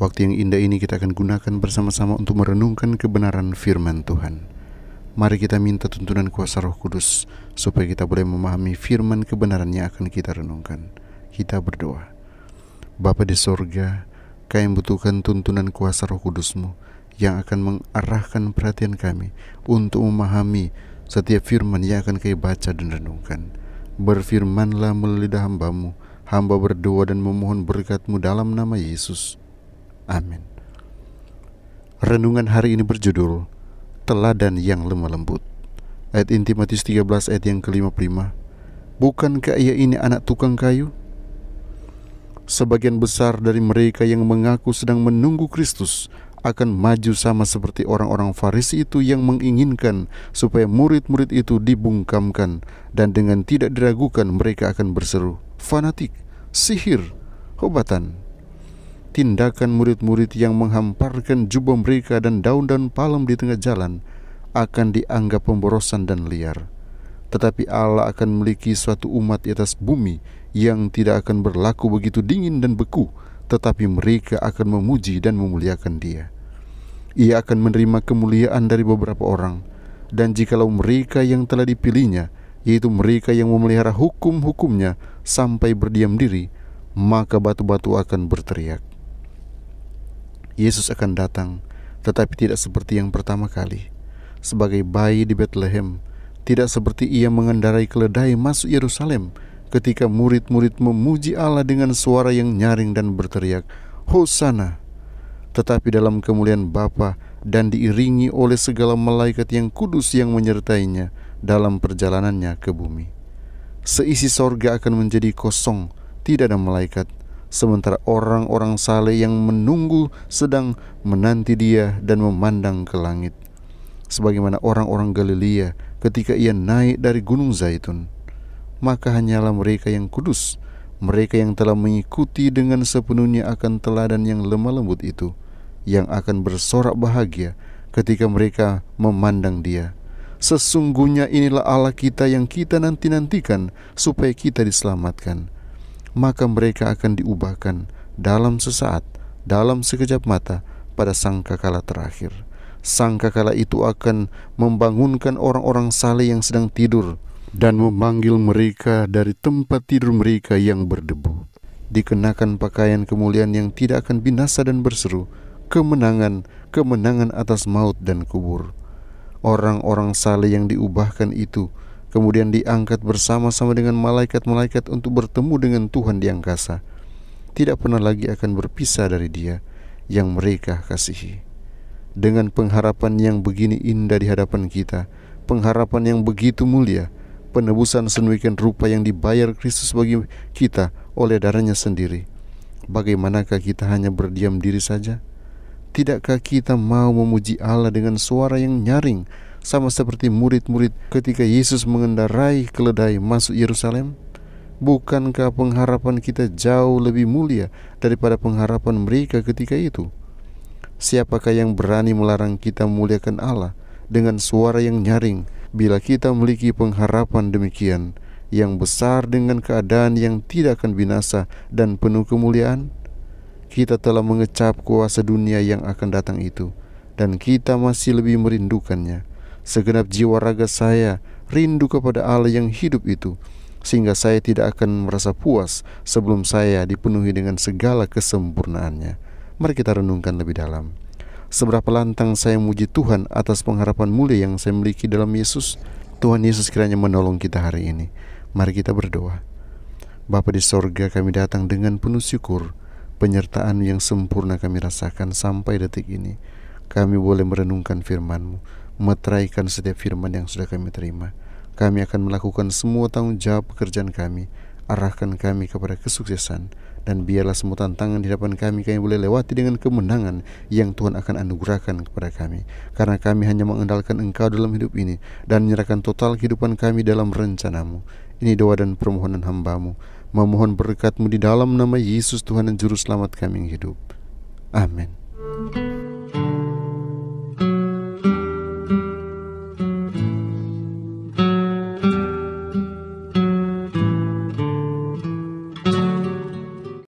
Waktu yang indah ini kita akan gunakan bersama-sama untuk merenungkan kebenaran firman Tuhan. Mari kita minta tuntunan kuasa roh kudus supaya kita boleh memahami firman kebenaran yang akan kita renungkan. Kita berdoa. Bapa di sorga, kami butuhkan tuntunan kuasa roh kudusmu yang akan mengarahkan perhatian kami untuk memahami setiap firman yang akan kami baca dan renungkan. Berfirmanlah melalui hamba hambamu, hamba berdoa dan memohon berkatmu dalam nama Yesus. Amin. Renungan hari ini berjudul Teladan yang lemah lembut. Ayat intimatis 13 ayat yang ke-55. Bukankah ia ini anak tukang kayu? Sebagian besar dari mereka yang mengaku sedang menunggu Kristus akan maju sama seperti orang-orang Farisi itu yang menginginkan supaya murid-murid itu dibungkamkan dan dengan tidak diragukan mereka akan berseru fanatik, sihir, hobatan, tindakan murid-murid yang menghamparkan jubah mereka dan daun-daun palem di tengah jalan akan dianggap pemborosan dan liar. Tetapi Allah akan memiliki suatu umat di atas bumi yang tidak akan berlaku begitu dingin dan beku, tetapi mereka akan memuji dan memuliakan Dia. Ia akan menerima kemuliaan dari beberapa orang, dan jikalau mereka yang telah dipilihnya, yaitu mereka yang memelihara hukum-hukumnya sampai berdiam diri, maka batu-batu akan berteriak. Yesus akan datang, tetapi tidak seperti yang pertama kali. Sebagai bayi di Bethlehem, tidak seperti ia mengendarai keledai masuk Yerusalem ketika murid-murid memuji Allah dengan suara yang nyaring dan berteriak, Hosana! Tetapi dalam kemuliaan Bapa dan diiringi oleh segala malaikat yang kudus yang menyertainya dalam perjalanannya ke bumi. Seisi sorga akan menjadi kosong, tidak ada malaikat, sementara orang-orang saleh yang menunggu sedang menanti dia dan memandang ke langit sebagaimana orang-orang Galilea ketika ia naik dari gunung Zaitun maka hanyalah mereka yang kudus mereka yang telah mengikuti dengan sepenuhnya akan teladan yang lemah lembut itu yang akan bersorak bahagia ketika mereka memandang dia sesungguhnya inilah Allah kita yang kita nanti-nantikan supaya kita diselamatkan maka mereka akan diubahkan dalam sesaat, dalam sekejap mata pada sangkakala terakhir. Sangkakala itu akan membangunkan orang-orang saleh yang sedang tidur dan memanggil mereka dari tempat tidur mereka yang berdebu. Dikenakan pakaian kemuliaan yang tidak akan binasa dan berseru, kemenangan, kemenangan atas maut dan kubur. Orang-orang saleh yang diubahkan itu kemudian diangkat bersama-sama dengan malaikat-malaikat untuk bertemu dengan Tuhan di angkasa. Tidak pernah lagi akan berpisah dari Dia yang mereka kasihi. Dengan pengharapan yang begini indah di hadapan kita, pengharapan yang begitu mulia, penebusan sedemikian rupa yang dibayar Kristus bagi kita oleh darahnya sendiri. Bagaimanakah kita hanya berdiam diri saja? Tidakkah kita mau memuji Allah dengan suara yang nyaring sama seperti murid-murid ketika Yesus mengendarai keledai masuk Yerusalem? Bukankah pengharapan kita jauh lebih mulia daripada pengharapan mereka ketika itu? Siapakah yang berani melarang kita memuliakan Allah dengan suara yang nyaring bila kita memiliki pengharapan demikian yang besar dengan keadaan yang tidak akan binasa dan penuh kemuliaan? Kita telah mengecap kuasa dunia yang akan datang itu dan kita masih lebih merindukannya segenap jiwa raga saya rindu kepada Allah yang hidup itu sehingga saya tidak akan merasa puas sebelum saya dipenuhi dengan segala kesempurnaannya. Mari kita renungkan lebih dalam. Seberapa lantang saya muji Tuhan atas pengharapan mulia yang saya miliki dalam Yesus. Tuhan Yesus kiranya menolong kita hari ini. Mari kita berdoa. Bapa di sorga kami datang dengan penuh syukur. Penyertaan yang sempurna kami rasakan sampai detik ini. Kami boleh merenungkan firman-Mu meteraikan setiap firman yang sudah kami terima. Kami akan melakukan semua tanggung jawab pekerjaan kami. Arahkan kami kepada kesuksesan dan biarlah semua tantangan di depan kami kami boleh lewati dengan kemenangan yang Tuhan akan anugerahkan kepada kami. Karena kami hanya mengandalkan Engkau dalam hidup ini dan menyerahkan total kehidupan kami dalam rencanamu. Ini doa dan permohonan hambamu. Memohon berkatmu di dalam nama Yesus Tuhan dan Juru Selamat kami yang hidup. Amin.